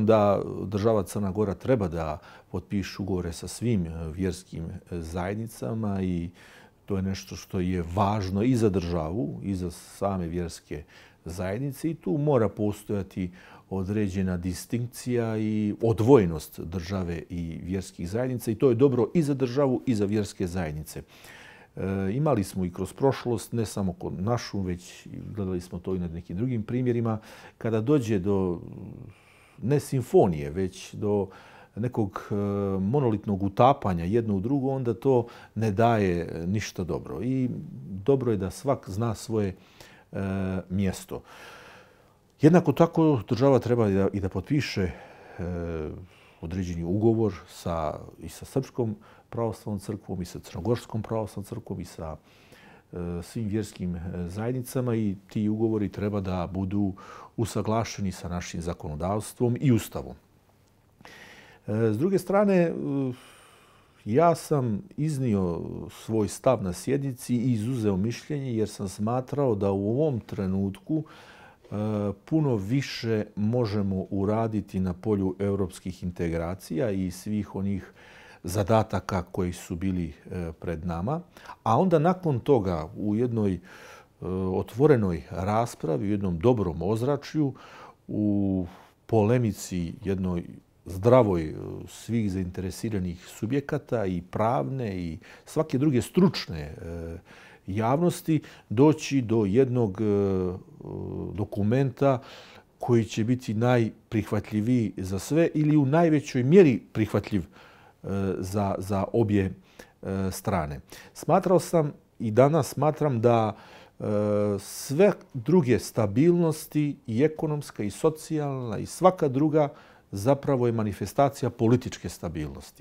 da država Crna Gora treba da potpiše ugovore sa svim e, vjerskim e, zajednicama i to je nešto što je važno i za državu i za same vjerske zajednice i tu mora postojati određena distinkcija i odvojnost države i vjerskih zajednica i to je dobro i za državu i za vjerske zajednice. E, imali smo i kroz prošlost, ne samo kod našu, već gledali smo to i na nekim drugim primjerima, kada dođe do ne simfonije, već do nekog e, monolitnog utapanja jedno u drugo, onda to ne daje ništa dobro. I dobro je da svak zna svoje e, mjesto. Jednako tako država treba i da, i da potpiše e, određeni ugovor sa, i sa Srpskom pravoslavnom crkvom, i sa Crnogorskom pravoslavnom crkvom, i sa e, Eh, svim vjerskim eh, zajednicama i ti ugovori treba da budu usaglašeni sa našim zakonodavstvom i ustavom. Eh, s druge strane, ja sam iznio svoj stav na sjednici i izuzeo mišljenje jer sam smatrao da u ovom trenutku puno više možemo uraditi na polju evropskih integracija i svih onih zadataka koji su bili e, pred nama, a onda nakon toga u jednoj e, otvorenoj raspravi, u jednom dobrom ozračju, u polemici jednoj zdravoj e, svih zainteresiranih subjekata i pravne i svake druge stručne javnosti doći do jednog dokumenta koji će biti najprihvatljiviji za sve ili u najvećoj mjeri prihvatljiv Eh, za, za obje eh, strane. Smatrao sam i danas smatram da eh, sve druge stabilnosti i ekonomska i socijalna i svaka druga zapravo je manifestacija političke stabilnosti.